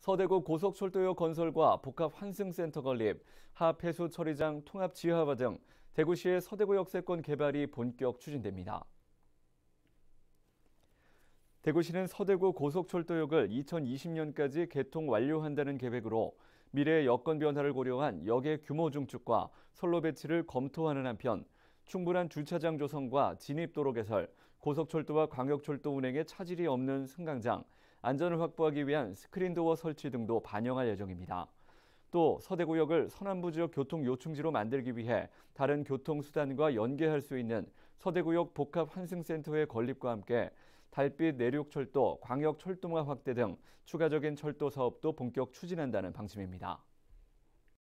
서대구 고속철도역 건설과 복합환승센터 건립, 하폐수 처리장 통합 지하화 등 대구시의 서대구 역세권 개발이 본격 추진됩니다. 대구시는 서대구 고속철도역을 2020년까지 개통 완료한다는 계획으로 미래의 여건 변화를 고려한 역의 규모 중축과 선로 배치를 검토하는 한편 충분한 주차장 조성과 진입도로 개설, 고속철도와 광역철도 운행에 차질이 없는 승강장, 안전을 확보하기 위한 스크린도어 설치 등도 반영할 예정입니다. 또 서대구역을 서남부 지역 교통 요충지로 만들기 위해 다른 교통수단과 연계할 수 있는 서대구역 복합환승센터의 건립과 함께 달빛 내륙철도, 광역철도화 확대 등 추가적인 철도 사업도 본격 추진한다는 방침입니다.